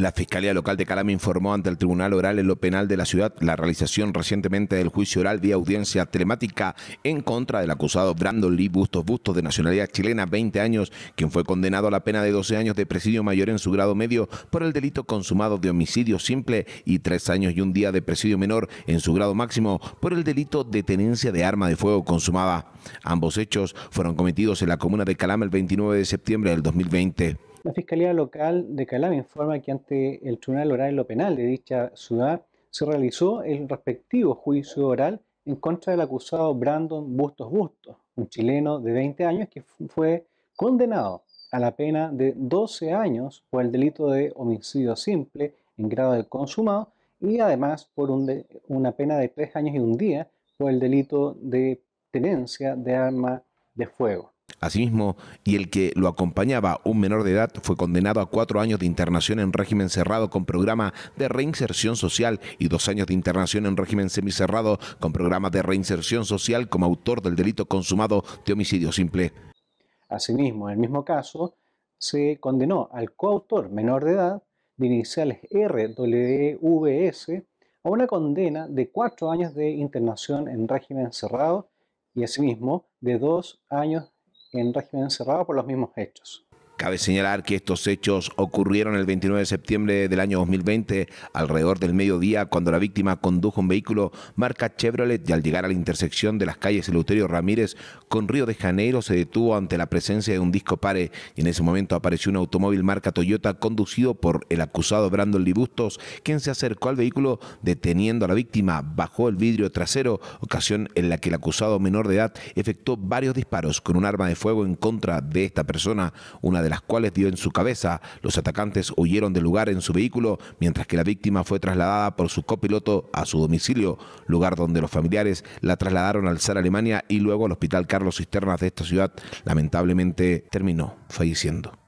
La Fiscalía Local de Calama informó ante el Tribunal Oral en lo Penal de la ciudad la realización recientemente del juicio oral de audiencia telemática en contra del acusado Brandon Lee Bustos Bustos de nacionalidad chilena, 20 años, quien fue condenado a la pena de 12 años de presidio mayor en su grado medio por el delito consumado de homicidio simple y 3 años y un día de presidio menor en su grado máximo por el delito de tenencia de arma de fuego consumada. Ambos hechos fueron cometidos en la comuna de Calama el 29 de septiembre del 2020. La Fiscalía Local de Calama informa que ante el Tribunal Oral y lo Penal de dicha ciudad se realizó el respectivo juicio oral en contra del acusado Brandon Bustos Bustos, un chileno de 20 años que fue condenado a la pena de 12 años por el delito de homicidio simple en grado de consumado y además por una pena de 3 años y un día por el delito de tenencia de arma de fuego. Asimismo, y el que lo acompañaba, un menor de edad, fue condenado a cuatro años de internación en régimen cerrado con programa de reinserción social y dos años de internación en régimen semicerrado con programa de reinserción social como autor del delito consumado de homicidio simple. Asimismo, en el mismo caso, se condenó al coautor menor de edad de iniciales RWVS a una condena de cuatro años de internación en régimen cerrado y asimismo de dos años en régimen cerrado por los mismos hechos. Cabe señalar que estos hechos ocurrieron el 29 de septiembre del año 2020, alrededor del mediodía, cuando la víctima condujo un vehículo marca Chevrolet y al llegar a la intersección de las calles Eleuterio Ramírez con Río de Janeiro se detuvo ante la presencia de un disco pare y en ese momento apareció un automóvil marca Toyota conducido por el acusado Brandon Libustos, quien se acercó al vehículo deteniendo a la víctima, bajo el vidrio trasero, ocasión en la que el acusado menor de edad efectuó varios disparos con un arma de fuego en contra de esta persona, una las cuales dio en su cabeza. Los atacantes huyeron del lugar en su vehículo, mientras que la víctima fue trasladada por su copiloto a su domicilio, lugar donde los familiares la trasladaron al SAR Alemania y luego al Hospital Carlos Cisternas de esta ciudad. Lamentablemente terminó falleciendo.